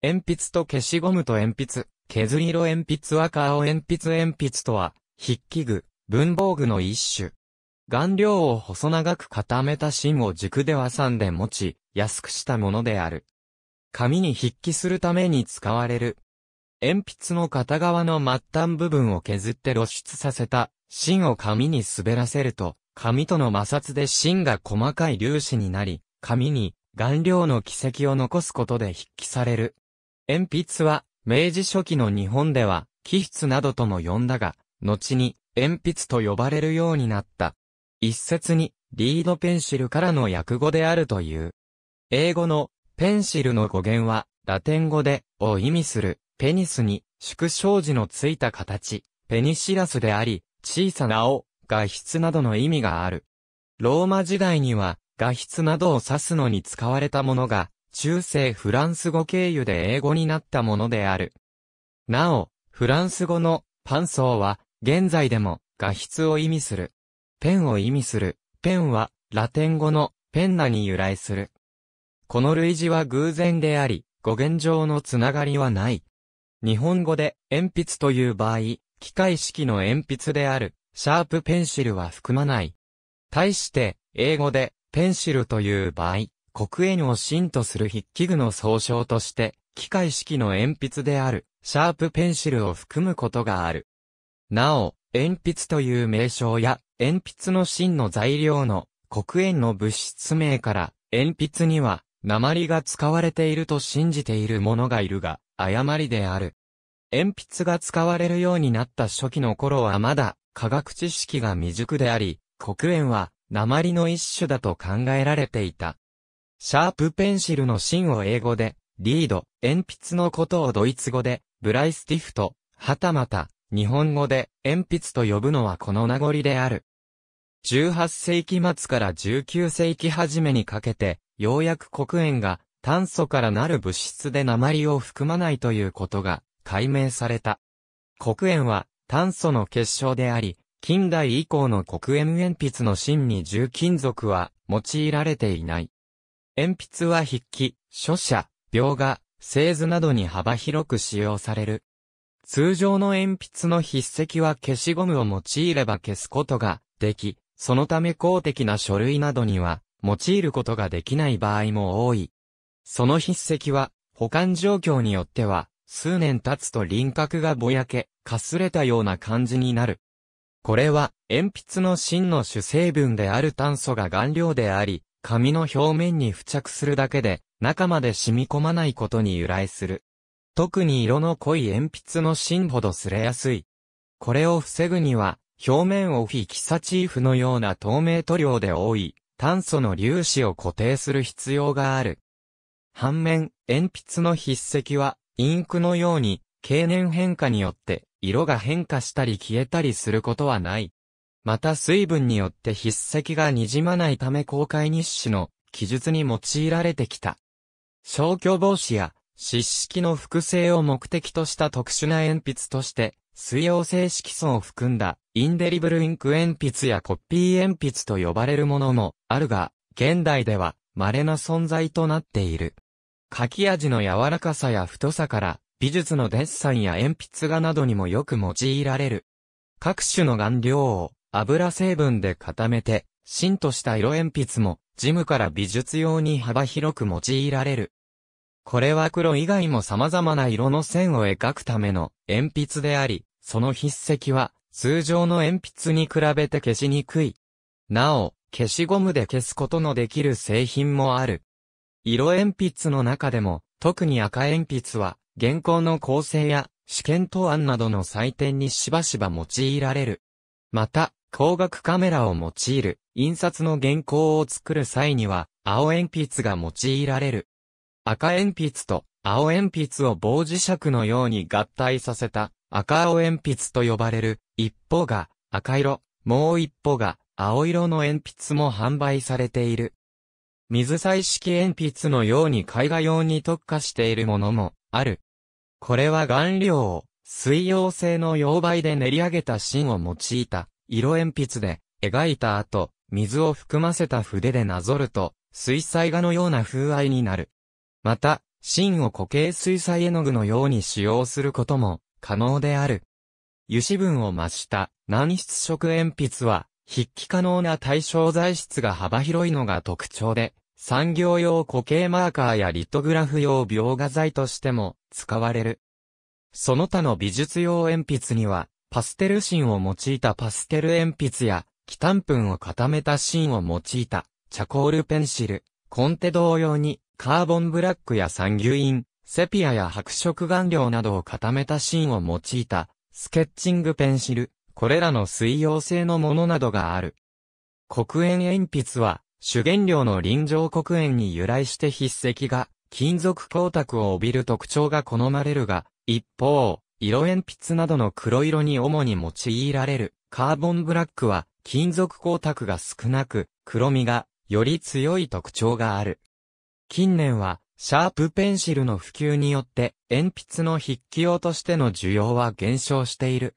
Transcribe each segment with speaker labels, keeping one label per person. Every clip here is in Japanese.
Speaker 1: 鉛筆と消しゴムと鉛筆、削り色鉛筆赤青鉛筆鉛筆とは、筆記具、文房具の一種。顔料を細長く固めた芯を軸で挟んで持ち、安くしたものである。紙に筆記するために使われる。鉛筆の片側の末端部分を削って露出させた芯を紙に滑らせると、紙との摩擦で芯が細かい粒子になり、紙に顔料の軌跡を残すことで筆記される。鉛筆は、明治初期の日本では、気筆などとも呼んだが、後に、鉛筆と呼ばれるようになった。一説に、リードペンシルからの訳語であるという。英語の、ペンシルの語源は、ラテン語で、を意味する、ペニスに、縮小字のついた形、ペニシラスであり、小さな尾、画筆などの意味がある。ローマ時代には、画筆などを指すのに使われたものが、中世フランス語経由で英語になったものである。なお、フランス語のパンソーは現在でも画筆を意味する。ペンを意味する。ペンはラテン語のペンナに由来する。この類似は偶然であり、語源上のつながりはない。日本語で鉛筆という場合、機械式の鉛筆である、シャープペンシルは含まない。対して、英語でペンシルという場合、黒鉛を芯とする筆記具の総称として、機械式の鉛筆である、シャープペンシルを含むことがある。なお、鉛筆という名称や、鉛筆の芯の材料の黒鉛の物質名から、鉛筆には、鉛が使われていると信じている者がいるが、誤りである。鉛筆が使われるようになった初期の頃はまだ、科学知識が未熟であり、黒鉛は、鉛の一種だと考えられていた。シャープペンシルの芯を英語で、リード、鉛筆のことをドイツ語で、ブライスティフト、はたまた、日本語で、鉛筆と呼ぶのはこの名残である。18世紀末から19世紀初めにかけて、ようやく黒鉛が炭素からなる物質で鉛を含まないということが解明された。黒鉛は炭素の結晶であり、近代以降の黒鉛鉛筆の芯に重金属は用いられていない。鉛筆は筆記、書写、描画、製図などに幅広く使用される。通常の鉛筆の筆跡は消しゴムを用いれば消すことができ、そのため公的な書類などには用いることができない場合も多い。その筆跡は保管状況によっては数年経つと輪郭がぼやけ、かすれたような感じになる。これは鉛筆の芯の主成分である炭素が顔料であり、紙の表面に付着するだけで、中まで染み込まないことに由来する。特に色の濃い鉛筆の芯ほど擦れやすい。これを防ぐには、表面をフィキサチーフのような透明塗料で覆い、炭素の粒子を固定する必要がある。反面、鉛筆の筆跡は、インクのように、経年変化によって、色が変化したり消えたりすることはない。また水分によって筆跡が滲まないため公開日誌の記述に用いられてきた。消去防止や湿式の複製を目的とした特殊な鉛筆として、水溶性色素を含んだインデリブルインク鉛筆やコピー鉛筆と呼ばれるものもあるが、現代では稀な存在となっている。書き味の柔らかさや太さから、美術のデッサンや鉛筆画などにもよく用いられる。各種の顔料を油成分で固めて、芯とした色鉛筆も、ジムから美術用に幅広く用いられる。これは黒以外も様々な色の線を描くための鉛筆であり、その筆跡は通常の鉛筆に比べて消しにくい。なお、消しゴムで消すことのできる製品もある。色鉛筆の中でも、特に赤鉛筆は、原稿の構成や試験答案などの採点にしばしば用いられる。また、光学カメラを用いる、印刷の原稿を作る際には、青鉛筆が用いられる。赤鉛筆と青鉛筆を棒磁石のように合体させた赤青鉛筆と呼ばれる、一方が赤色、もう一方が青色の鉛筆も販売されている。水彩式鉛筆のように絵画用に特化しているものもある。これは顔料を水溶性の溶媒で練り上げた芯を用いた色鉛筆で描いた後、水を含ませた筆でなぞると、水彩画のような風合いになる。また、芯を固形水彩絵の具のように使用することも可能である。油脂分を増した軟質色鉛筆は、筆記可能な対象材質が幅広いのが特徴で、産業用固形マーカーやリトグラフ用描画材としても使われる。その他の美術用鉛筆にはパステル芯を用いたパステル鉛筆や、キタンプンを固めた芯を用いた、チャコールペンシル、コンテ同様に、カーボンブラックや三牛イン、セピアや白色顔料などを固めた芯を用いた、スケッチングペンシル、これらの水溶性のものなどがある。黒鉛鉛筆は、主原料の臨場黒鉛に由来して筆跡が、金属光沢を帯びる特徴が好まれるが、一方、色鉛筆などの黒色に主に用いられるカーボンブラックは金属光沢が少なく黒みがより強い特徴がある。近年はシャープペンシルの普及によって鉛筆の筆記用としての需要は減少している。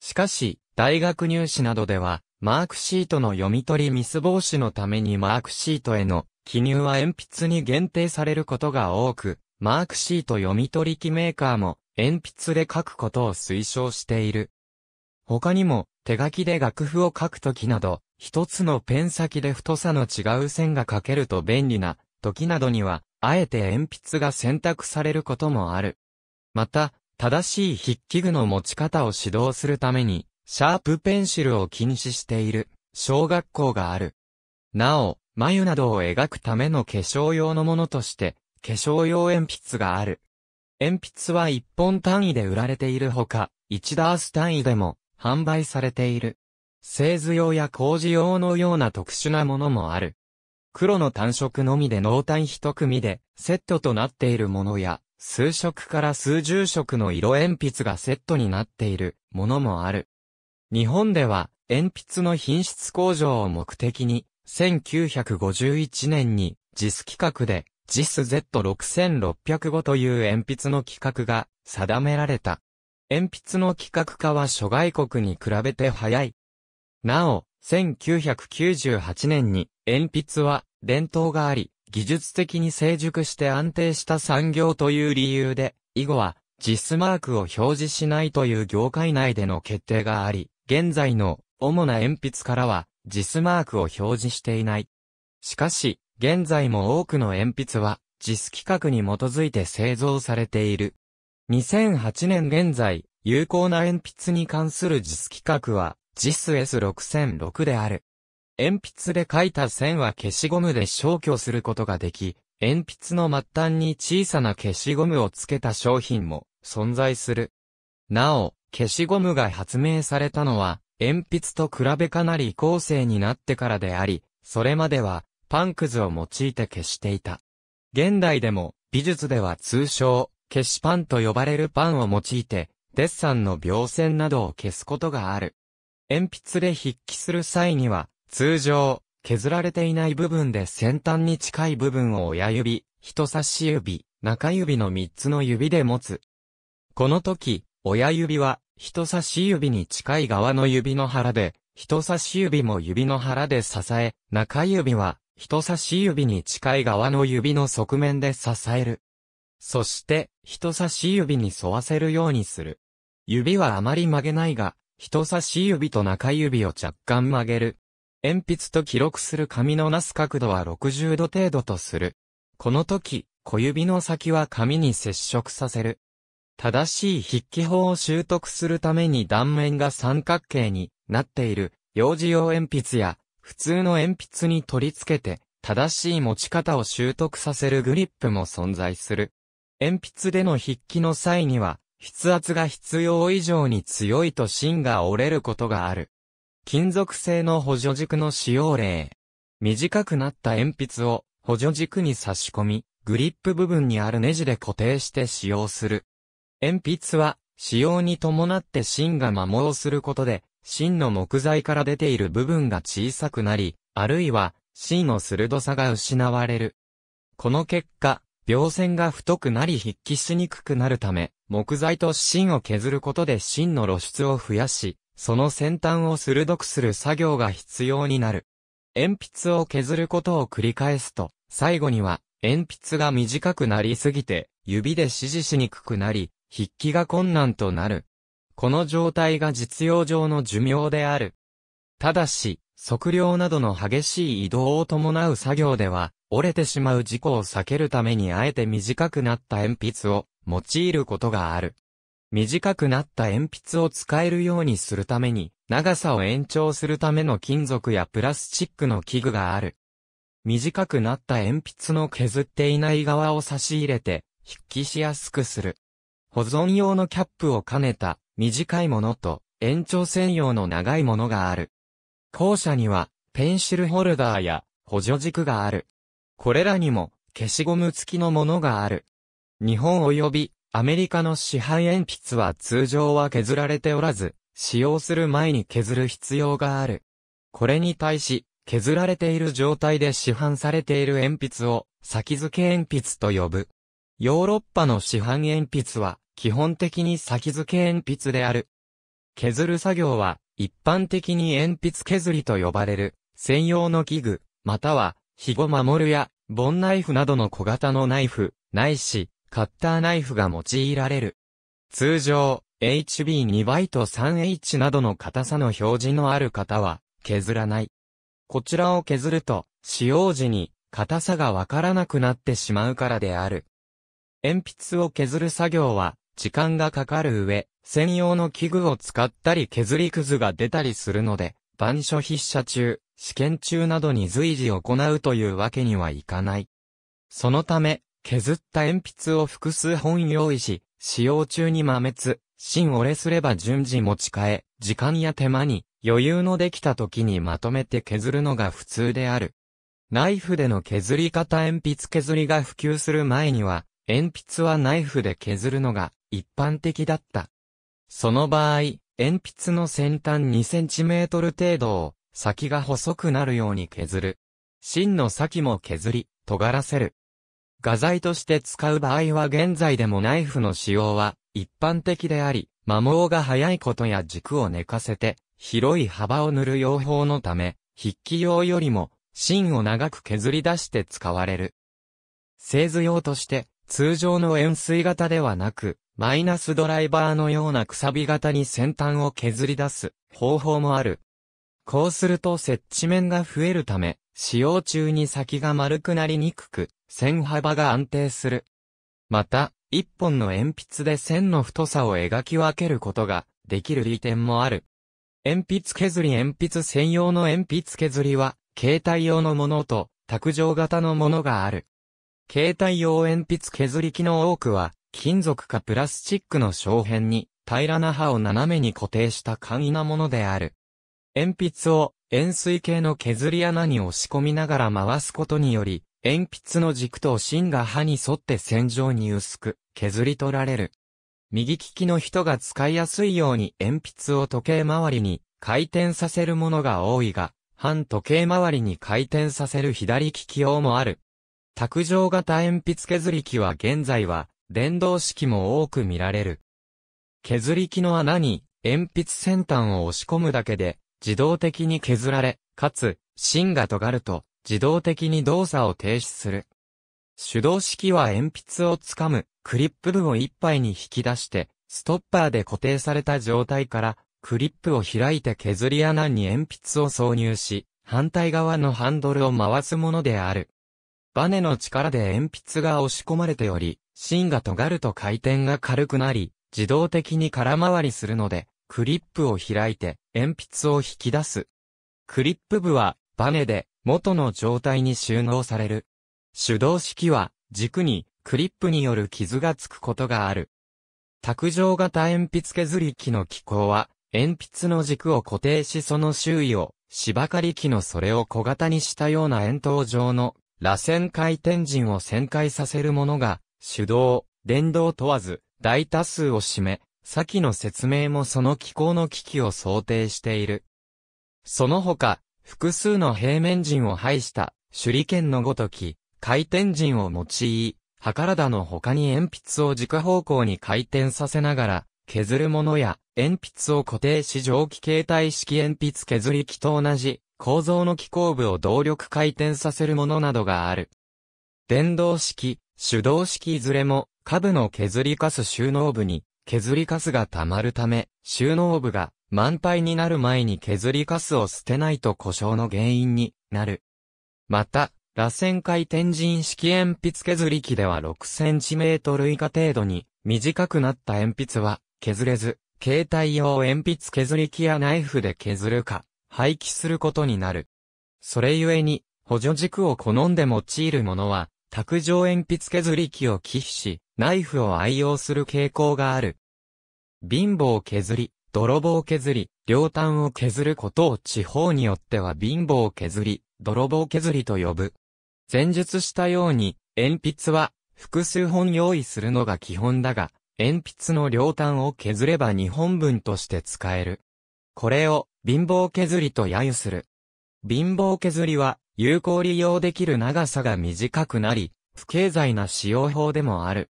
Speaker 1: しかし大学入試などではマークシートの読み取りミス防止のためにマークシートへの記入は鉛筆に限定されることが多く、マークシート読み取り機メーカーも鉛筆で書くことを推奨している。他にも、手書きで楽譜を書くときなど、一つのペン先で太さの違う線が書けると便利な時などには、あえて鉛筆が選択されることもある。また、正しい筆記具の持ち方を指導するために、シャープペンシルを禁止している小学校がある。なお、眉などを描くための化粧用のものとして、化粧用鉛筆がある。鉛筆は一本単位で売られているほか、一ダース単位でも販売されている。製図用や工事用のような特殊なものもある。黒の単色のみで濃淡一組でセットとなっているものや、数色から数十色の色鉛筆がセットになっているものもある。日本では鉛筆の品質向上を目的に1951年にジス企画で JISZ6605 という鉛筆の規格が定められた。鉛筆の規格化は諸外国に比べて早い。なお、1998年に鉛筆は伝統があり、技術的に成熟して安定した産業という理由で、以後は JIS マークを表示しないという業界内での決定があり、現在の主な鉛筆からは JIS マークを表示していない。しかし、現在も多くの鉛筆は、ジス規格に基づいて製造されている。2008年現在、有効な鉛筆に関するジス規格は、ジス s S6006 である。鉛筆で書いた線は消しゴムで消去することができ、鉛筆の末端に小さな消しゴムをつけた商品も存在する。なお、消しゴムが発明されたのは、鉛筆と比べかなり高性になってからであり、それまではパンくずを用いて消していた。現代でも、美術では通称、消しパンと呼ばれるパンを用いて、デッサンの描線などを消すことがある。鉛筆で筆記する際には、通常、削られていない部分で先端に近い部分を親指、人差し指、中指の3つの指で持つ。この時、親指は人差し指に近い側の指の腹で、人差し指も指の腹で支え、中指は人差し指に近い側の指の側面で支える。そして、人差し指に沿わせるようにする。指はあまり曲げないが、人差し指と中指を若干曲げる。鉛筆と記録する紙のなす角度は60度程度とする。この時、小指の先は紙に接触させる。正しい筆記法を習得するために断面が三角形になっている、幼児用鉛筆や普通の鉛筆に取り付けて、正しい持ち方を習得させるグリップも存在する。鉛筆での筆記の際には、筆圧が必要以上に強いと芯が折れることがある。金属製の補助軸の使用例。短くなった鉛筆を補助軸に差し込み、グリップ部分にあるネジで固定して使用する。鉛筆は使用に伴って芯が摩耗することで芯の木材から出ている部分が小さくなり、あるいは、芯の鋭さが失われる。この結果、秒線が太くなり筆記しにくくなるため、木材と芯を削ることで芯の露出を増やし、その先端を鋭くする作業が必要になる。鉛筆を削ることを繰り返すと、最後には、鉛筆が短くなりすぎて、指で指示しにくくなり、筆記が困難となる。この状態が実用上の寿命である。ただし、測量などの激しい移動を伴う作業では、折れてしまう事故を避けるためにあえて短くなった鉛筆を用いることがある。短くなった鉛筆を使えるようにするために、長さを延長するための金属やプラスチックの器具がある。短くなった鉛筆の削っていない側を差し入れて、筆記しやすくする。保存用のキャップを兼ねた短いものと延長専用の長いものがある。後者にはペンシルホルダーや補助軸がある。これらにも消しゴム付きのものがある。日本及びアメリカの市販鉛筆は通常は削られておらず、使用する前に削る必要がある。これに対し、削られている状態で市販されている鉛筆を先付け鉛筆と呼ぶ。ヨーロッパの市販鉛筆は基本的に先付け鉛筆である。削る作業は、一般的に鉛筆削りと呼ばれる、専用の器具、または、肥後守や、ボンナイフなどの小型のナイフ、ないし、カッターナイフが用いられる。通常、HB2 倍と 3H などの硬さの表示のある方は、削らない。こちらを削ると、使用時に、硬さがわからなくなってしまうからである。鉛筆を削る作業は、時間がかかる上、専用の器具を使ったり削りくずが出たりするので、板書筆写中、試験中などに随時行うというわけにはいかない。そのため、削った鉛筆を複数本用意し、使用中に豆滅、芯折れすれば順次持ち替え、時間や手間に余裕のできた時にまとめて削るのが普通である。ナイフでの削り方鉛筆削りが普及する前には、鉛筆はナイフで削るのが一般的だった。その場合、鉛筆の先端2センチメートル程度を先が細くなるように削る。芯の先も削り、尖らせる。画材として使う場合は現在でもナイフの使用は一般的であり、摩耗が早いことや軸を寝かせて、広い幅を塗る用法のため、筆記用よりも芯を長く削り出して使われる。製図用として、通常の円錐型ではなく、マイナスドライバーのようなくさび型に先端を削り出す方法もある。こうすると接地面が増えるため、使用中に先が丸くなりにくく、線幅が安定する。また、一本の鉛筆で線の太さを描き分けることができる利点もある。鉛筆削り鉛筆専用の鉛筆削りは、携帯用のものと、卓上型のものがある。携帯用鉛筆削り機の多くは、金属かプラスチックの小片に、平らな刃を斜めに固定した簡易なものである。鉛筆を円錐形の削り穴に押し込みながら回すことにより、鉛筆の軸と芯が刃に沿って線上に薄く削り取られる。右利きの人が使いやすいように鉛筆を時計回りに回転させるものが多いが、反時計回りに回転させる左利き用もある。卓上型鉛筆削り機は現在は、電動式も多く見られる。削り機の穴に、鉛筆先端を押し込むだけで、自動的に削られ、かつ、芯が尖ると、自動的に動作を停止する。手動式は鉛筆をつかむ、クリップ部を一杯に引き出して、ストッパーで固定された状態から、クリップを開いて削り穴に鉛筆を挿入し、反対側のハンドルを回すものである。バネの力で鉛筆が押し込まれており、芯が尖ると回転が軽くなり、自動的に空回りするので、クリップを開いて鉛筆を引き出す。クリップ部はバネで元の状態に収納される。手動式は軸にクリップによる傷がつくことがある。卓上型鉛筆削り機の機構は鉛筆の軸を固定しその周囲を芝刈り機のそれを小型にしたような円筒状の螺旋回転陣を旋回させるものが、手動、電動問わず、大多数を占め、先の説明もその機構の危機を想定している。その他、複数の平面陣を配した手裏剣のごとき、回転陣を用い、はからだの他に鉛筆を軸方向に回転させながら、削るものや、鉛筆を固定し蒸気形態式鉛筆削り機と同じ、構造の機構部を動力回転させるものなどがある。電動式、手動式いずれも、下部の削りカス収納部に、削りカスが溜まるため、収納部が満杯になる前に削りカスを捨てないと故障の原因になる。また、螺旋回転陣式鉛筆削り機では 6cm 以下程度に短くなった鉛筆は削れず、携帯用鉛筆削り機やナイフで削るか、廃棄することになる。それゆえに、補助軸を好んで用いる者は、卓上鉛筆削り器を寄付し、ナイフを愛用する傾向がある。貧乏削り、泥棒削り、両端を削ることを地方によっては貧乏削り、泥棒削りと呼ぶ。前述したように、鉛筆は複数本用意するのが基本だが、鉛筆の両端を削れば2本分として使える。これを貧乏削りと揶揄する。貧乏削りは、有効利用できる長さが短くなり、不経済な使用法でもある。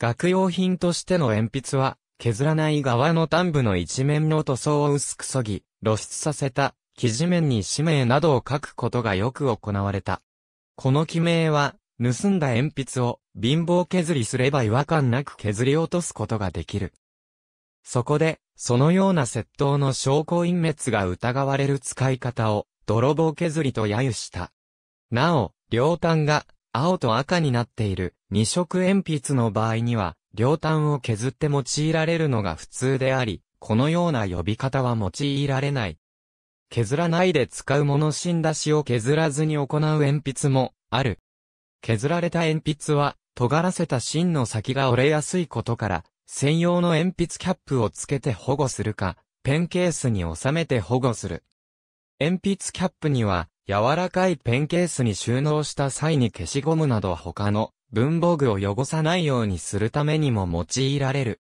Speaker 1: 学用品としての鉛筆は、削らない側の端部の一面の塗装を薄くそぎ、露出させた、生地面に氏名などを書くことがよく行われた。この記名は、盗んだ鉛筆を貧乏削りすれば違和感なく削り落とすことができる。そこで、そのような窃盗の証拠隠滅が疑われる使い方を、泥棒削りと揶揄した。なお、両端が、青と赤になっている、二色鉛筆の場合には、両端を削って用いられるのが普通であり、このような呼び方は用いられない。削らないで使うもの芯出しを削らずに行う鉛筆も、ある。削られた鉛筆は、尖らせた芯の先が折れやすいことから、専用の鉛筆キャップをつけて保護するか、ペンケースに収めて保護する。鉛筆キャップには、柔らかいペンケースに収納した際に消しゴムなど他の文房具を汚さないようにするためにも用いられる。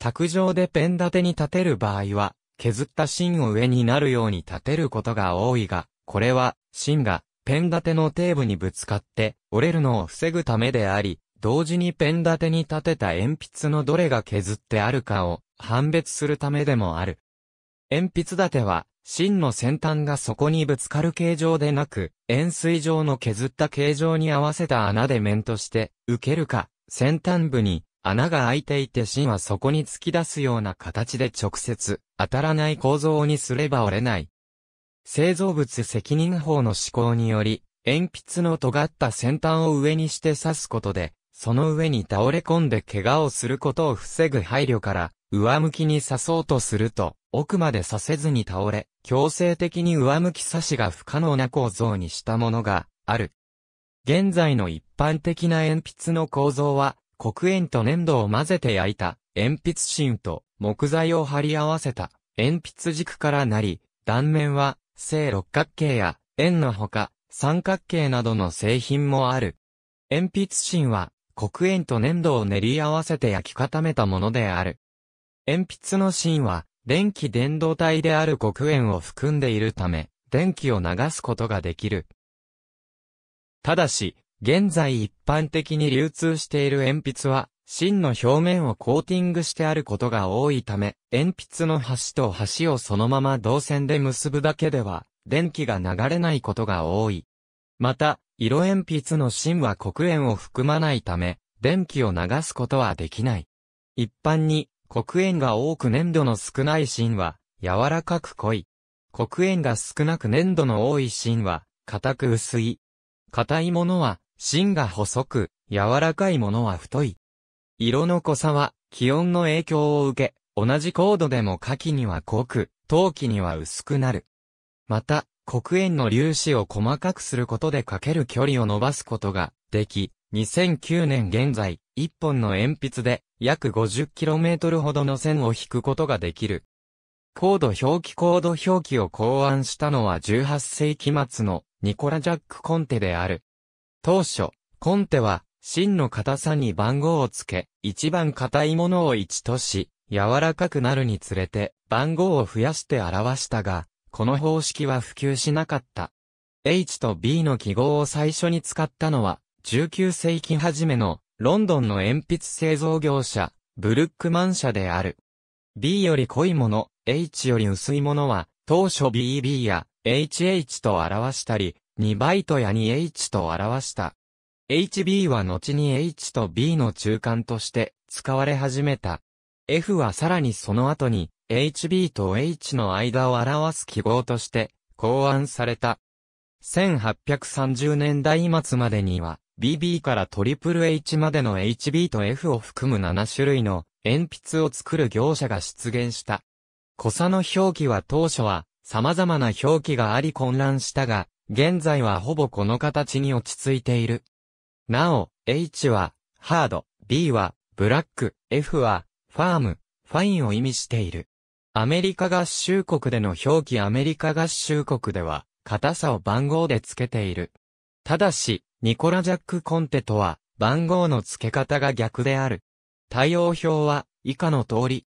Speaker 1: 卓上でペン立てに立てる場合は、削った芯を上になるように立てることが多いが、これは芯がペン立ての底部にぶつかって折れるのを防ぐためであり、同時にペン立てに立てた鉛筆のどれが削ってあるかを判別するためでもある。鉛筆立ては、芯の先端が底にぶつかる形状でなく、円錐状の削った形状に合わせた穴で面として、受けるか、先端部に穴が開いていて芯は底に突き出すような形で直接当たらない構造にすれば折れない。製造物責任法の施行により、鉛筆の尖った先端を上にして刺すことで、その上に倒れ込んで怪我をすることを防ぐ配慮から、上向きに刺そうとすると、奥まで刺せずに倒れ、強制的に上向き刺しが不可能な構造にしたものがある。現在の一般的な鉛筆の構造は、黒鉛と粘土を混ぜて焼いた鉛筆芯と木材を貼り合わせた鉛筆軸からなり、断面は正六角形や円のほか三角形などの製品もある。鉛筆芯は黒鉛と粘土を練り合わせて焼き固めたものである。鉛筆の芯は、電気伝導体である黒鉛を含んでいるため、電気を流すことができる。ただし、現在一般的に流通している鉛筆は、芯の表面をコーティングしてあることが多いため、鉛筆の端と端をそのまま導線で結ぶだけでは、電気が流れないことが多い。また、色鉛筆の芯は黒鉛を含まないため、電気を流すことはできない。一般に、黒鉛が多く粘土の少ない芯は、柔らかく濃い。黒鉛が少なく粘土の多い芯は、硬く薄い。硬いものは、芯が細く、柔らかいものは太い。色の濃さは、気温の影響を受け、同じ高度でも夏季には濃く、陶器には薄くなる。また、黒鉛の粒子を細かくすることでかける距離を伸ばすことができ、2009年現在、1本の鉛筆で約 50km ほどの線を引くことができる。高度表記高度表記を考案したのは18世紀末のニコラ・ジャック・コンテである。当初、コンテは芯の硬さに番号をつけ、一番硬いものを1とし、柔らかくなるにつれて番号を増やして表したが、この方式は普及しなかった。H と B の記号を最初に使ったのは、19世紀初めのロンドンの鉛筆製造業者、ブルックマン社である。B より濃いもの、H より薄いものは、当初 BB や HH と表したり、2バイトや 2H と表した。HB は後に H と B の中間として使われ始めた。F はさらにその後に HB と H の間を表す記号として考案された。1830年代末までには BB から HHH までの HB と F を含む7種類の鉛筆を作る業者が出現した。小差の表記は当初は様々な表記があり混乱したが、現在はほぼこの形に落ち着いている。なお、H は、ハード、B は、ブラック、F は、ファーム、ファインを意味している。アメリカ合衆国での表記アメリカ合衆国では、硬さを番号で付けている。ただし、ニコラ・ジャック・コンテとは、番号の付け方が逆である。対応表は、以下の通り。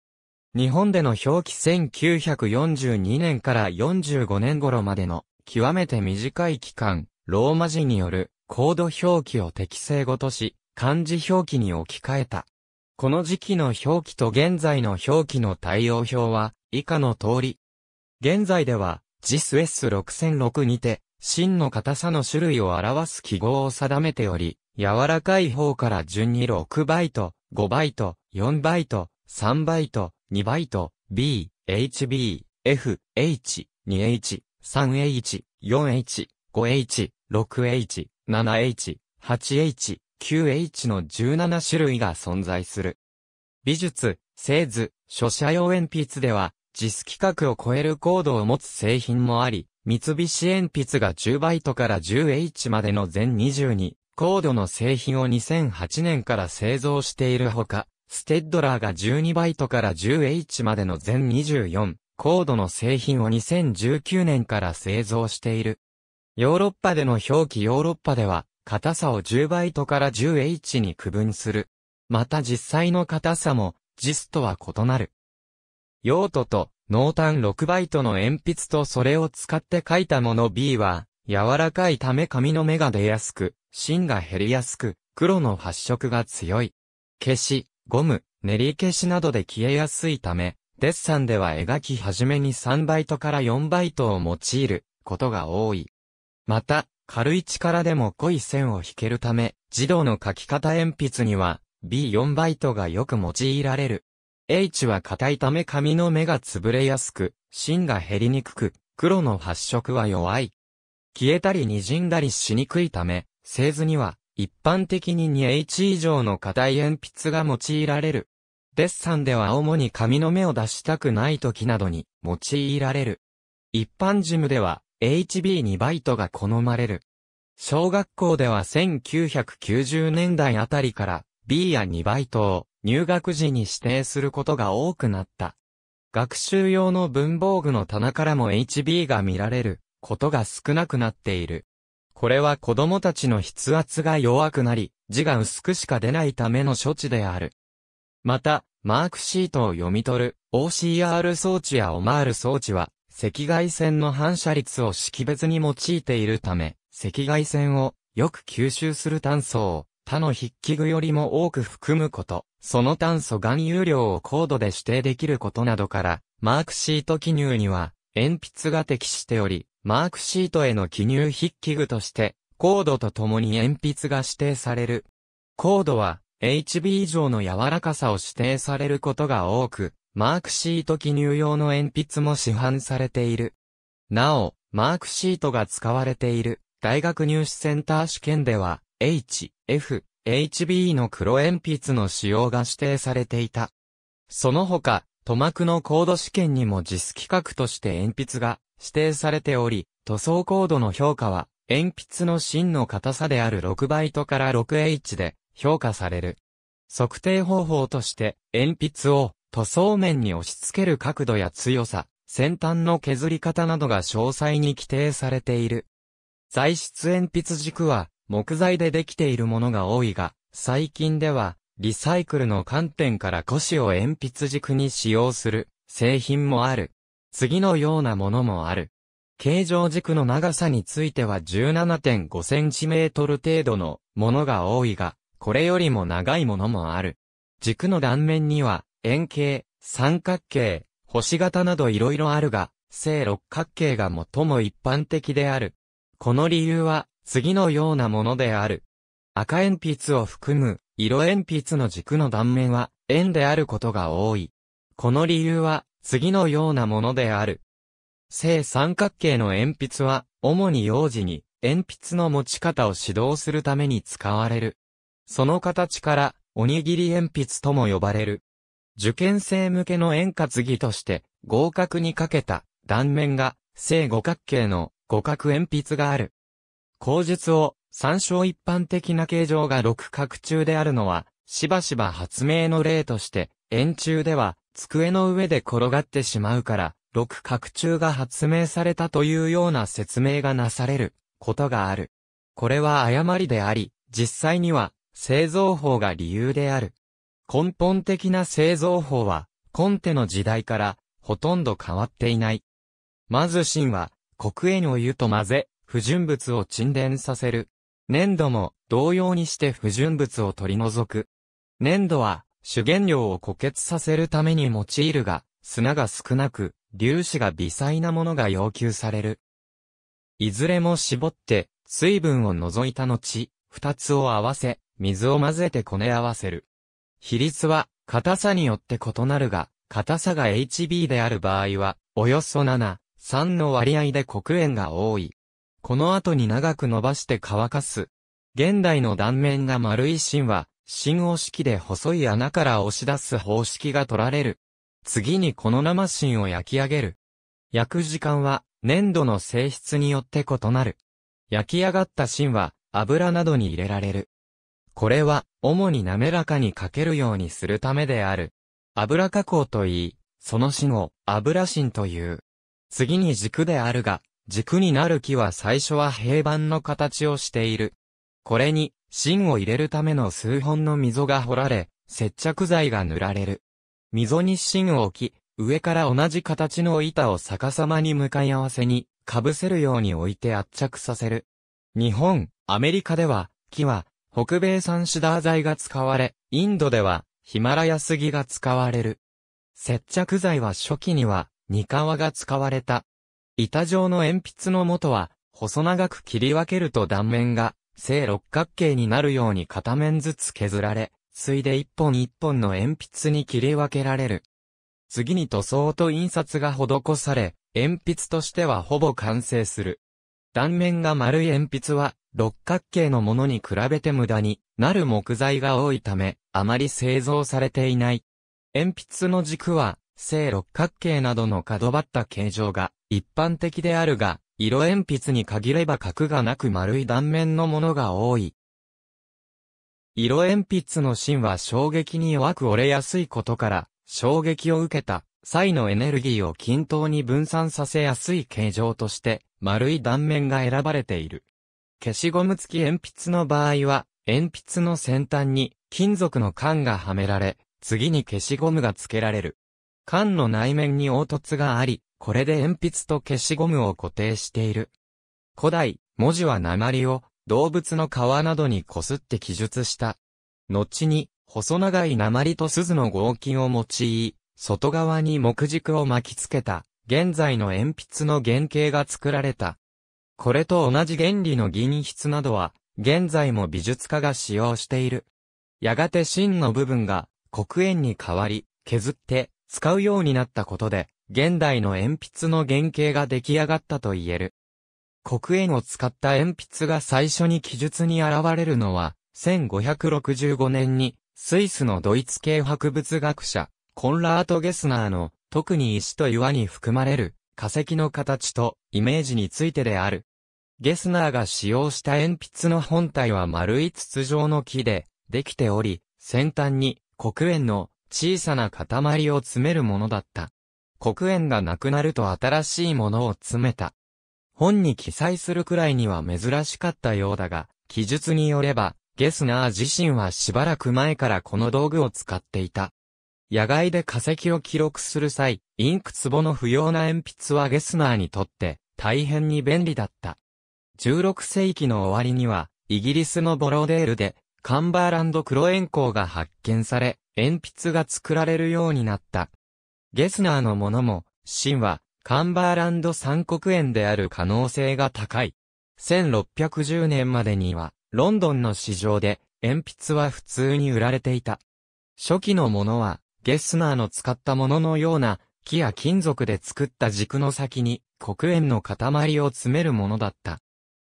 Speaker 1: 日本での表記1942年から45年頃までの、極めて短い期間、ローマ字による、コード表記を適正ごとし、漢字表記に置き換えた。この時期の表記と現在の表記の対応表は、以下の通り。現在では、ジス s s 6006にて、芯の硬さの種類を表す記号を定めており、柔らかい方から順に6バイト、5バイト、4バイト、3バイト、2バイト、B、HB、F、H、2H、3H、4H、5H、6H、7H、8H、9H の17種類が存在する。美術、製図、書写用鉛筆では、ジス規格を超える高度を持つ製品もあり、三菱鉛筆が10バイトから 10H までの全22高度の製品を2008年から製造しているほか、ステッドラーが12バイトから 10H までの全24高度の製品を2019年から製造している。ヨーロッパでの表記ヨーロッパでは、硬さを10バイトから 10H に区分する。また実際の硬さも、ジスとは異なる。用途と、濃淡6バイトの鉛筆とそれを使って書いたもの B は、柔らかいため紙の目が出やすく、芯が減りやすく、黒の発色が強い。消し、ゴム、練り消しなどで消えやすいため、デッサンでは描き始めに3バイトから4バイトを用いることが多い。また、軽い力でも濃い線を引けるため、児童の書き方鉛筆には B4 バイトがよく用いられる。H は硬いため髪の目が潰れやすく、芯が減りにくく、黒の発色は弱い。消えたり滲んだりしにくいため、製図には一般的に 2H 以上の硬い鉛筆が用いられる。デッサンでは主に紙の目を出したくない時などに用いられる。一般ジムでは HB2 バイトが好まれる。小学校では1990年代あたりから B や2トを入学時に指定することが多くなった。学習用の文房具の棚からも HB が見られることが少なくなっている。これは子供たちの筆圧が弱くなり、字が薄くしか出ないための処置である。また、マークシートを読み取る OCR 装置や OMR 装置は、赤外線の反射率を識別に用いているため、赤外線をよく吸収する炭素を他の筆記具よりも多く含むこと、その炭素含有量を高度で指定できることなどから、マークシート記入には、鉛筆が適しており、マークシートへの記入筆記具として、高度とともに鉛筆が指定される。高度は、HB 以上の柔らかさを指定されることが多く、マークシート記入用の鉛筆も市販されている。なお、マークシートが使われている、大学入試センター試験では、H、F、HB の黒鉛筆の使用が指定されていた。その他、塗膜のコード試験にも実 i 規格として鉛筆が指定されており、塗装コードの評価は、鉛筆の芯の硬さである6バイトから 6H で評価される。測定方法として、鉛筆を塗装面に押し付ける角度や強さ、先端の削り方などが詳細に規定されている。材質鉛筆軸は、木材でできているものが多いが、最近では、リサイクルの観点から古紙を鉛筆軸に使用する製品もある。次のようなものもある。形状軸の長さについては 17.5cm 程度のものが多いが、これよりも長いものもある。軸の断面には、円形、三角形、星型など色々あるが、正六角形が最も一般的である。この理由は、次のようなものである。赤鉛筆を含む色鉛筆の軸の断面は円であることが多い。この理由は次のようなものである。正三角形の鉛筆は主に幼児に鉛筆の持ち方を指導するために使われる。その形からおにぎり鉛筆とも呼ばれる。受験生向けの円滑着として合格にかけた断面が正五角形の五角鉛筆がある。口述を参照一般的な形状が六角柱であるのは、しばしば発明の例として、円柱では机の上で転がってしまうから、六角柱が発明されたというような説明がなされることがある。これは誤りであり、実際には製造法が理由である。根本的な製造法は、コンテの時代からほとんど変わっていない。まず芯は、黒煙を湯と混ぜ、不純物を沈殿させる。粘土も同様にして不純物を取り除く。粘土は主原料を固結させるために用いるが、砂が少なく、粒子が微細なものが要求される。いずれも絞って、水分を除いた後、二つを合わせ、水を混ぜてこね合わせる。比率は、硬さによって異なるが、硬さが HB である場合は、およそ7、3の割合で黒煙が多い。この後に長く伸ばして乾かす。現代の断面が丸い芯は、芯を式で細い穴から押し出す方式が取られる。次にこの生芯を焼き上げる。焼く時間は、粘土の性質によって異なる。焼き上がった芯は、油などに入れられる。これは、主に滑らかにかけるようにするためである。油加工といい、その芯を油芯という。次に軸であるが、軸になる木は最初は平板の形をしている。これに、芯を入れるための数本の溝が掘られ、接着剤が塗られる。溝に芯を置き、上から同じ形の板を逆さまに向かい合わせに、被せるように置いて圧着させる。日本、アメリカでは、木は、北米産シダー材が使われ、インドでは、ヒマラヤ杉が使われる。接着剤は初期には、ニカワが使われた。板状の鉛筆の元は、細長く切り分けると断面が、正六角形になるように片面ずつ削られ、水で一本一本の鉛筆に切り分けられる。次に塗装と印刷が施され、鉛筆としてはほぼ完成する。断面が丸い鉛筆は、六角形のものに比べて無駄になる木材が多いため、あまり製造されていない。鉛筆の軸は、正六角形などの角張った形状が一般的であるが、色鉛筆に限れば角がなく丸い断面のものが多い。色鉛筆の芯は衝撃に弱く折れやすいことから、衝撃を受けた際のエネルギーを均等に分散させやすい形状として、丸い断面が選ばれている。消しゴム付き鉛筆の場合は、鉛筆の先端に金属の缶がはめられ、次に消しゴムが付けられる。缶の内面に凹凸があり、これで鉛筆と消しゴムを固定している。古代、文字は鉛を動物の皮などにこすって記述した。後に、細長い鉛と鈴の合金を用い、外側に木軸を巻きつけた、現在の鉛筆の原型が作られた。これと同じ原理の銀筆などは、現在も美術家が使用している。やがて芯の部分が黒鉛に変わり、削って使うようになったことで、現代の鉛筆の原型が出来上がったと言える。黒鉛を使った鉛筆が最初に記述に現れるのは、1565年に、スイスのドイツ系博物学者、コンラート・ゲスナーの、特に石と岩に含まれる、化石の形と、イメージについてである。ゲスナーが使用した鉛筆の本体は丸い筒状の木で、できており、先端に、黒鉛の、小さな塊を詰めるものだった。黒煙がなくなると新しいものを詰めた。本に記載するくらいには珍しかったようだが、記述によれば、ゲスナー自身はしばらく前からこの道具を使っていた。野外で化石を記録する際、インク壺の不要な鉛筆はゲスナーにとって大変に便利だった。16世紀の終わりには、イギリスのボロデールで、カンバーランド黒コ鉱が発見され、鉛筆が作られるようになった。ゲスナーのものも、真は、カンバーランド三国園である可能性が高い。1610年までには、ロンドンの市場で、鉛筆は普通に売られていた。初期のものは、ゲスナーの使ったもののような、木や金属で作った軸の先に、黒鉛の塊を詰めるものだった。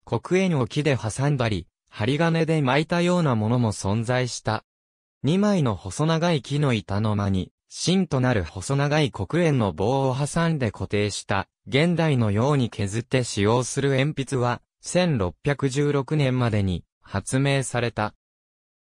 Speaker 1: 黒鉛を木で挟んだり、針金で巻いたようなものも存在した。2枚の細長い木の板の間に、芯となる細長い黒鉛の棒を挟んで固定した、現代のように削って使用する鉛筆は、1616年までに発明された。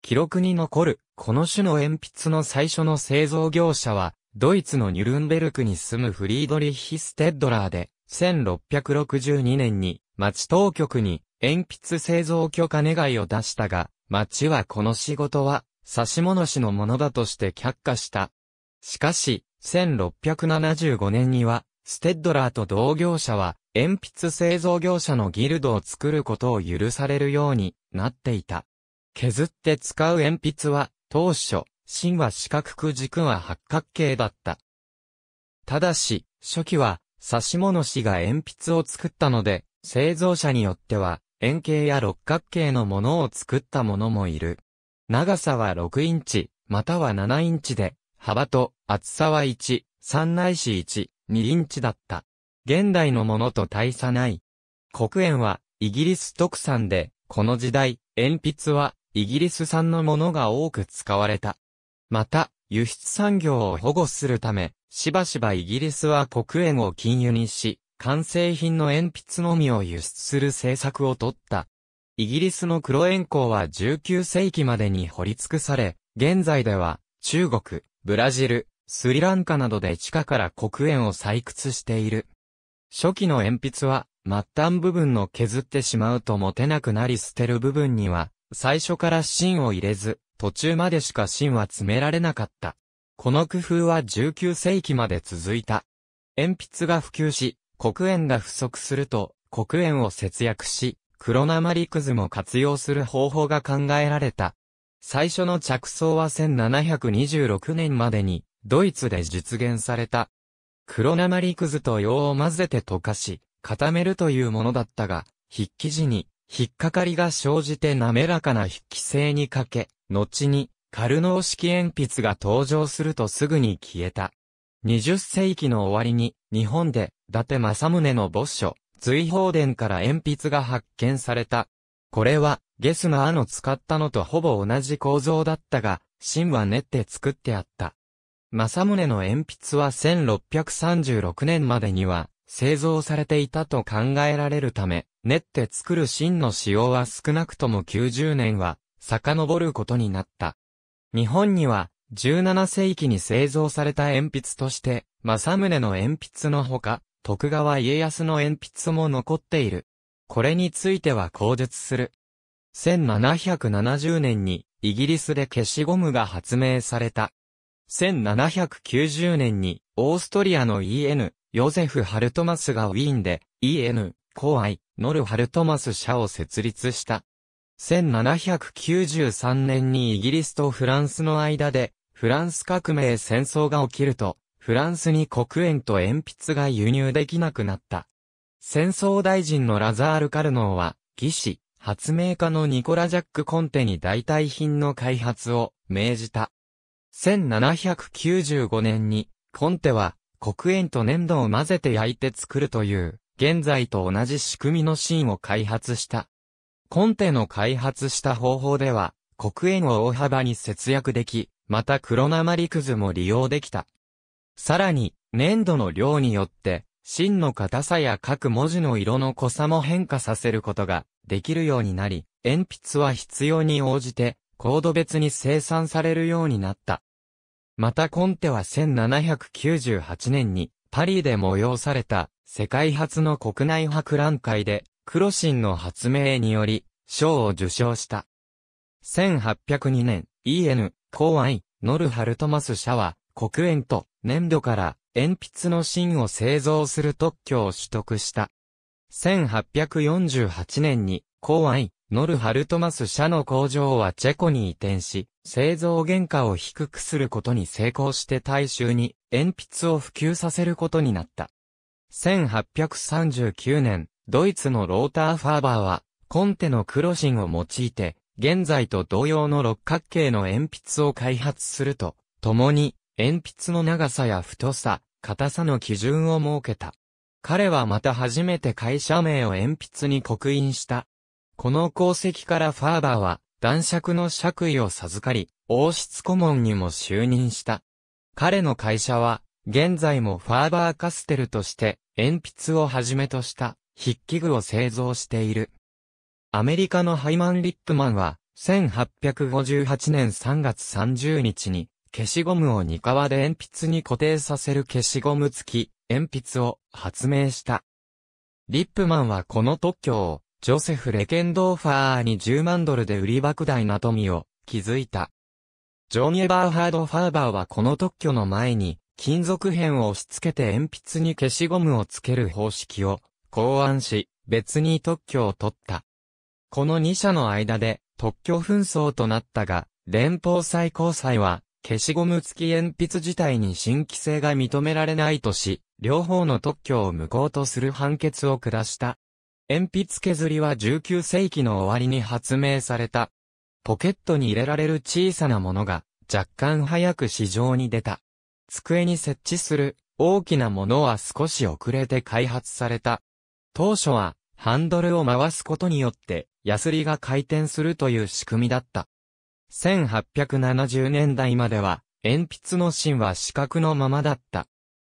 Speaker 1: 記録に残る、この種の鉛筆の最初の製造業者は、ドイツのニュルンベルクに住むフリードリッヒ・ステッドラーで、1662年に町当局に鉛筆製造許可願いを出したが、町はこの仕事は差し物師のものだとして却下した。しかし、1675年には、ステッドラーと同業者は、鉛筆製造業者のギルドを作ることを許されるようになっていた。削って使う鉛筆は、当初、芯は四角く軸は八角形だった。ただし、初期は、差し物師が鉛筆を作ったので、製造者によっては、円形や六角形のものを作ったものもいる。長さは6インチ、または7インチで、幅と厚さは1、3ないし1、2インチだった。現代のものと大差ない。黒鉛はイギリス特産で、この時代、鉛筆はイギリス産のものが多く使われた。また、輸出産業を保護するため、しばしばイギリスは黒鉛を禁輸にし、完成品の鉛筆のみを輸出する政策を取った。イギリスの黒煙鉱は19世紀までに掘り尽くされ、現在では、中国、ブラジル、スリランカなどで地下から黒煙を採掘している。初期の鉛筆は、末端部分の削ってしまうと持てなくなり捨てる部分には、最初から芯を入れず、途中までしか芯は詰められなかった。この工夫は19世紀まで続いた。鉛筆が普及し、黒鉛が不足すると、黒鉛を節約し、黒鉛くずも活用する方法が考えられた。最初の着想は1726年までに、ドイツで実現された。黒鉛くずと硫を混ぜて溶かし、固めるというものだったが、筆記時に、引っかかりが生じて滑らかな筆記性に欠け、後に、カルノー式鉛筆が登場するとすぐに消えた。20世紀の終わりに、日本で、伊達政宗の墓所、随宝殿から鉛筆が発見された。これは、ゲスのアの使ったのとほぼ同じ構造だったが、芯は練って作ってあった。正宗の鉛筆は1636年までには製造されていたと考えられるため、練って作る芯の使用は少なくとも90年は遡ることになった。日本には17世紀に製造された鉛筆として、正宗の鉛筆のほか、徳川家康の鉛筆も残っている。これについては口述する。1770年にイギリスで消しゴムが発明された。1790年にオーストリアの EN、ヨゼフ・ハルトマスがウィーンで EN、コアイ、ノル・ハルトマス社を設立した。1793年にイギリスとフランスの間でフランス革命戦争が起きると、フランスに黒鉛と鉛筆が輸入できなくなった。戦争大臣のラザール・カルノーは、技師、発明家のニコラ・ジャック・コンテに代替品の開発を命じた。1795年に、コンテは、黒鉛と粘土を混ぜて焼いて作るという、現在と同じ仕組みの芯を開発した。コンテの開発した方法では、黒鉛を大幅に節約でき、また黒鉛くずも利用できた。さらに、粘土の量によって、芯の硬さや各文字の色の濃さも変化させることができるようになり、鉛筆は必要に応じて、コード別に生産されるようになった。またコンテは1798年に、パリで催された、世界初の国内博覧会で、クロシンの発明により、賞を受賞した。1802年、E.N. 公愛、ノルハルトマス社は、黒鉛と粘土から鉛筆の芯を製造する特許を取得した。1848年に、公愛、ノルハルトマス社の工場はチェコに移転し、製造原価を低くすることに成功して大衆に鉛筆を普及させることになった。1839年、ドイツのローターファーバーは、コンテの黒芯を用いて、現在と同様の六角形の鉛筆を開発すると、共に、鉛筆の長さや太さ、硬さの基準を設けた。彼はまた初めて会社名を鉛筆に刻印した。この功績からファーバーは、男爵の爵位を授かり、王室顧問にも就任した。彼の会社は、現在もファーバーカステルとして、鉛筆をはじめとした筆記具を製造している。アメリカのハイマン・リップマンは、1858年3月30日に、消しゴムをニカワで鉛筆に固定させる消しゴム付き鉛筆を発明した。リップマンはこの特許をジョセフ・レケンドーファーに10万ドルで売り莫大な富を築いた。ジョン・エバーハード・ファーバーはこの特許の前に金属片を押し付けて鉛筆に消しゴムをつける方式を考案し別に特許を取った。この2社の間で特許紛争となったが連邦最高裁は消しゴム付き鉛筆自体に新規性が認められないとし、両方の特許を無効とする判決を下した。鉛筆削りは19世紀の終わりに発明された。ポケットに入れられる小さなものが若干早く市場に出た。机に設置する大きなものは少し遅れて開発された。当初はハンドルを回すことによってヤスリが回転するという仕組みだった。1870年代までは、鉛筆の芯は四角のままだった。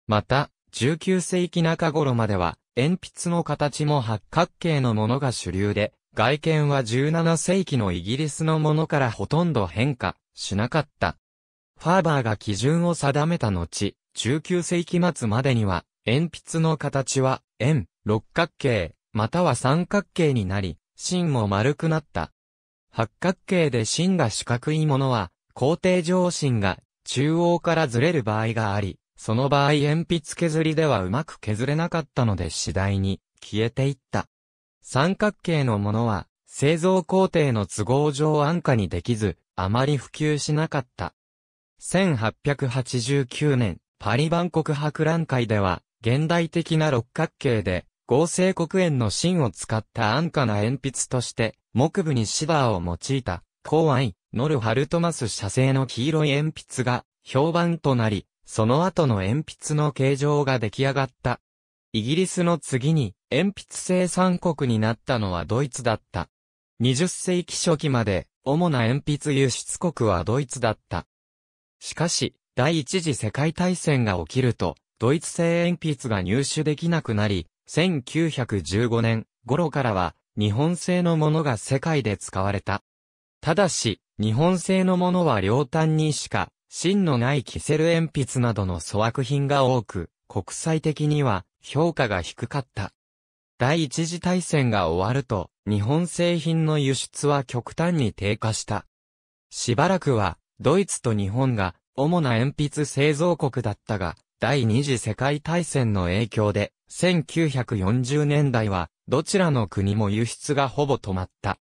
Speaker 1: また、19世紀中頃までは、鉛筆の形も八角形のものが主流で、外見は17世紀のイギリスのものからほとんど変化しなかった。ファーバーが基準を定めた後、19世紀末までには、鉛筆の形は円、六角形、または三角形になり、芯も丸くなった。八角形で芯が四角いものは、工程上芯が中央からずれる場合があり、その場合鉛筆削りではうまく削れなかったので次第に消えていった。三角形のものは製造工程の都合上安価にできず、あまり普及しなかった。1889年、パリ万国博覧会では、現代的な六角形で、合成黒鉛の芯を使った安価な鉛筆として、木部にシダーを用いた、高愛、ノル・ハルトマス社製の黄色い鉛筆が評判となり、その後の鉛筆の形状が出来上がった。イギリスの次に鉛筆生産国になったのはドイツだった。20世紀初期まで主な鉛筆輸出国はドイツだった。しかし、第一次世界大戦が起きると、ドイツ製鉛筆が入手できなくなり、1915年頃からは日本製のものが世界で使われた。ただし、日本製のものは両端にしか、芯のないキセル鉛筆などの粗悪品が多く、国際的には評価が低かった。第一次大戦が終わると、日本製品の輸出は極端に低下した。しばらくは、ドイツと日本が主な鉛筆製造国だったが、第二次世界大戦の影響で、1940年代はどちらの国も輸出がほぼ止まった。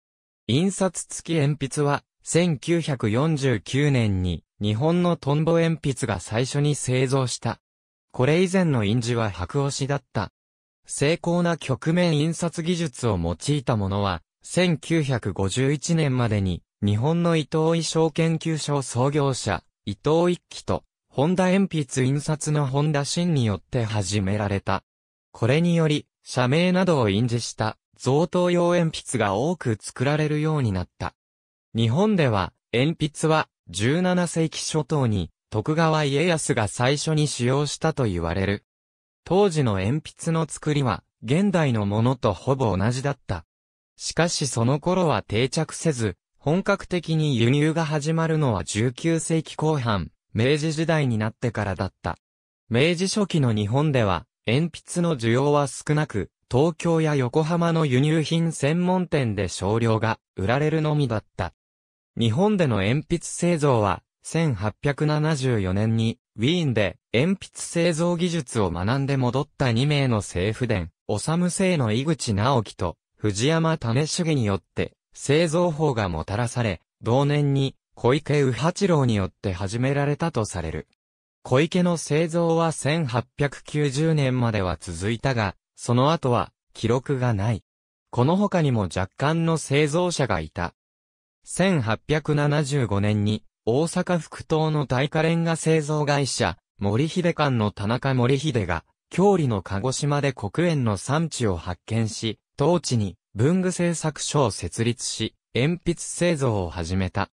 Speaker 1: 印刷付き鉛筆は、1949年に日本のトンボ鉛筆が最初に製造した。これ以前の印字は白押しだった。精巧な局面印刷技術を用いたものは、1951年までに日本の伊藤衣装研究所創業者、伊藤一輝と、ホンダ鉛筆印刷の本田真によって始められた。これにより、社名などを印字した贈答用鉛筆が多く作られるようになった。日本では、鉛筆は17世紀初頭に徳川家康が最初に使用したと言われる。当時の鉛筆の作りは現代のものとほぼ同じだった。しかしその頃は定着せず、本格的に輸入が始まるのは19世紀後半、明治時代になってからだった。明治初期の日本では、鉛筆の需要は少なく、東京や横浜の輸入品専門店で少量が売られるのみだった。日本での鉛筆製造は、1874年にウィーンで鉛筆製造技術を学んで戻った2名の政府伝、おさむ生の井口直樹と藤山種主義によって製造法がもたらされ、同年に小池右八郎によって始められたとされる。小池の製造は1890年までは続いたが、その後は記録がない。この他にも若干の製造者がいた。1875年に大阪福島の大火レンガ製造会社、森秀館の田中森秀が、郷里の鹿児島で黒煙の産地を発見し、当地に文具製作所を設立し、鉛筆製造を始めた。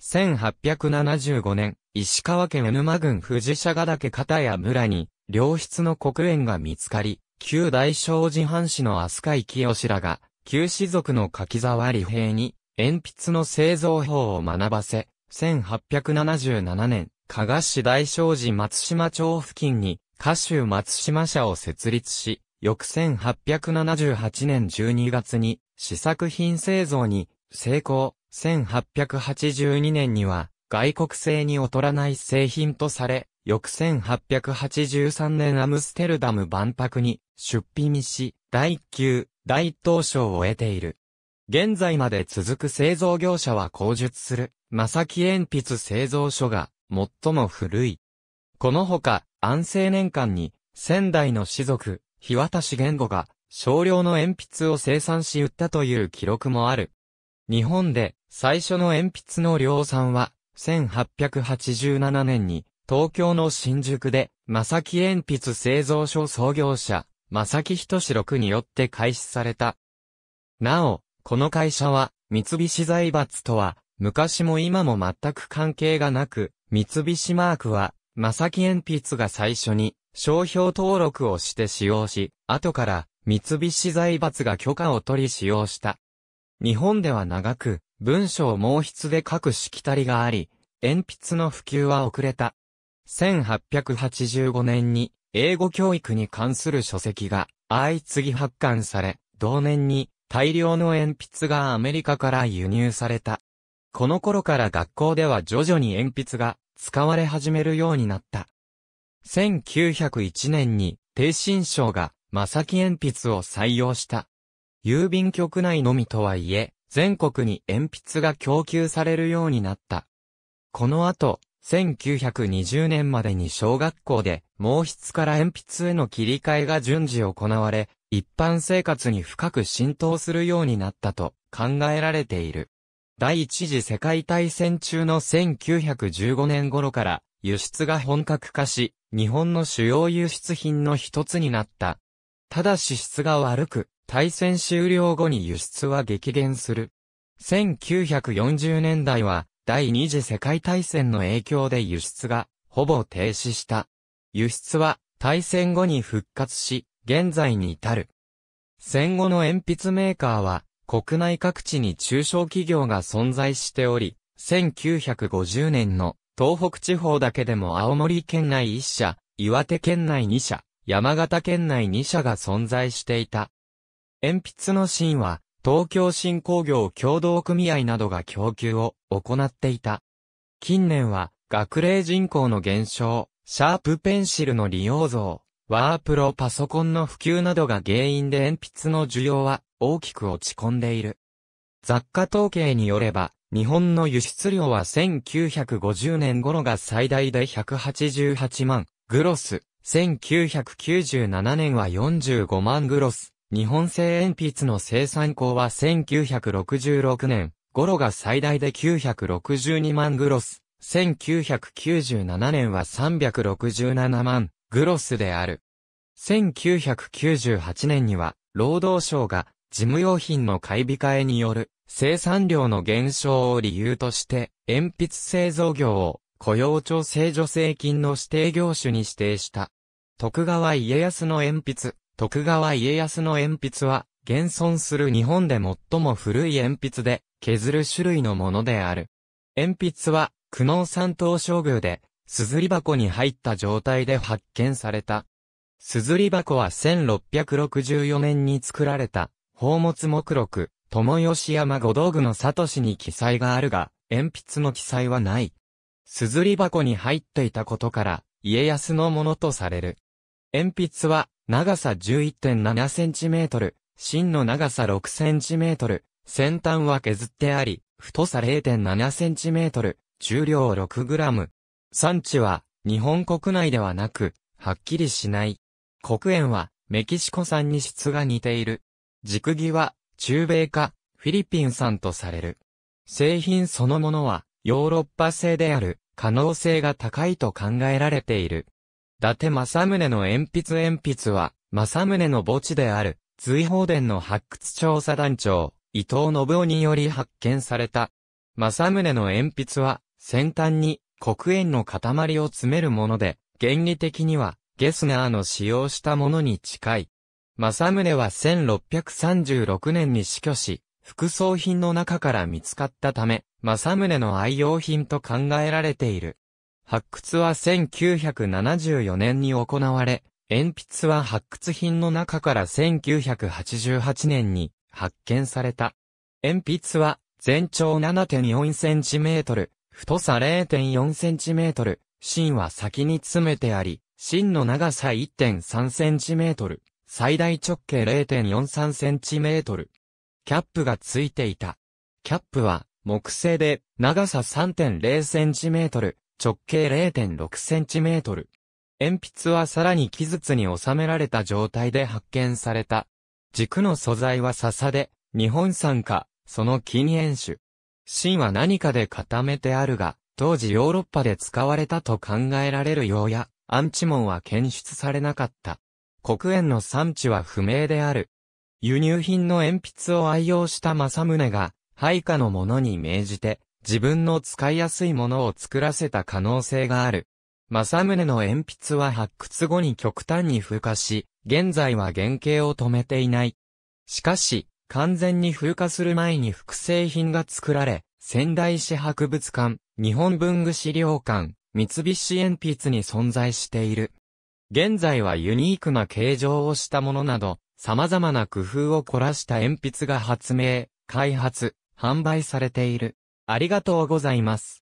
Speaker 1: 1875年、石川県沼郡藤社ヶ岳片谷村に、良質の黒煙が見つかり、旧大正寺藩士の飛鳥井清らが、旧士族の柿沢理平に、鉛筆の製造法を学ばせ、1877年、加賀市大正寺松島町付近に、歌手松島社を設立し、翌1878年12月に、試作品製造に、成功、1882年には、外国製に劣らない製品とされ、翌1883年アムステルダム万博に出品し、第第大等賞を得ている。現在まで続く製造業者は口述する、正木鉛筆製造所が最も古い。このほか、安政年間に仙台の士族、日渡し言語が少量の鉛筆を生産し売ったという記録もある。日本で最初の鉛筆の量産は1887年に、東京の新宿で、正木鉛筆製造所創業者、正木仁志六によって開始された。なお、この会社は、三菱財閥とは、昔も今も全く関係がなく、三菱マークは、正木鉛筆が最初に、商標登録をして使用し、後から、三菱財閥が許可を取り使用した。日本では長く、文章毛筆で書くしきたりがあり、鉛筆の普及は遅れた。1885年に英語教育に関する書籍が相次ぎ発刊され、同年に大量の鉛筆がアメリカから輸入された。この頃から学校では徐々に鉛筆が使われ始めるようになった。1901年に低新省が正木鉛筆を採用した。郵便局内のみとはいえ、全国に鉛筆が供給されるようになった。この後、1920年までに小学校で、毛筆から鉛筆への切り替えが順次行われ、一般生活に深く浸透するようになったと考えられている。第一次世界大戦中の1915年頃から輸出が本格化し、日本の主要輸出品の一つになった。ただ支出が悪く、対戦終了後に輸出は激減する。1940年代は第二次世界大戦の影響で輸出がほぼ停止した。輸出は大戦後に復活し、現在に至る。戦後の鉛筆メーカーは国内各地に中小企業が存在しており、1950年の東北地方だけでも青森県内1社、岩手県内2社、山形県内2社が存在していた。鉛筆の芯は、東京新工業協同組合などが供給を行っていた。近年は、学齢人口の減少、シャープペンシルの利用増、ワープロパソコンの普及などが原因で鉛筆の需要は大きく落ち込んでいる。雑貨統計によれば、日本の輸出量は1950年頃が最大で188万グロス、1997年は45万グロス、日本製鉛筆の生産工は1966年、頃が最大で962万グロス、1997年は367万グロスである。1998年には、労働省が事務用品の買い控えによる生産量の減少を理由として、鉛筆製造業を雇用調整助成金の指定業種に指定した。徳川家康の鉛筆、徳川家康の鉛筆は、現存する日本で最も古い鉛筆で、削る種類のものである。鉛筆は、久能山東照宮で、硯箱に入った状態で発見された。硯箱は1664年に作られた、宝物目録、友吉山五道具の里氏に記載があるが、鉛筆の記載はない。硯箱に入っていたことから、家康のものとされる。鉛筆は、長さ 11.7cm、芯の長さ 6cm、先端は削ってあり、太さ 0.7cm、重量 6g。産地は、日本国内ではなく、はっきりしない。黒園は、メキシコ産に質が似ている。軸木は、中米か、フィリピン産とされる。製品そのものは、ヨーロッパ製である、可能性が高いと考えられている。達政宗の鉛筆鉛筆は、政宗の墓地である、随宝殿の発掘調査団長、伊藤信夫により発見された。政宗の鉛筆は、先端に黒鉛の塊を詰めるもので、原理的には、ゲスナーの使用したものに近い。政宗は1636年に死去し、副葬品の中から見つかったため、政宗の愛用品と考えられている。発掘は1974年に行われ、鉛筆は発掘品の中から1988年に発見された。鉛筆は全長 7.4cm、太さ 0.4cm、芯は先に詰めてあり、芯の長さ 1.3cm、最大直径 0.43cm。キャップがついていた。キャップは木製で長さ 3.0cm、直径0.6センチメートル。鉛筆はさらに木筒に収められた状態で発見された。軸の素材は笹で、日本産か、その禁煙種。芯は何かで固めてあるが、当時ヨーロッパで使われたと考えられるようや、アンチモンは検出されなかった。黒煙の産地は不明である。輸入品の鉛筆を愛用した正宗が、配下の者に命じて、自分の使いやすいものを作らせた可能性がある。正宗の鉛筆は発掘後に極端に風化し、現在は原型を止めていない。しかし、完全に風化する前に複製品が作られ、仙台市博物館、日本文具資料館、三菱鉛筆に存在している。現在はユニークな形状をしたものなど、様々な工夫を凝らした鉛筆が発明、開発、販売されている。ありがとうございます。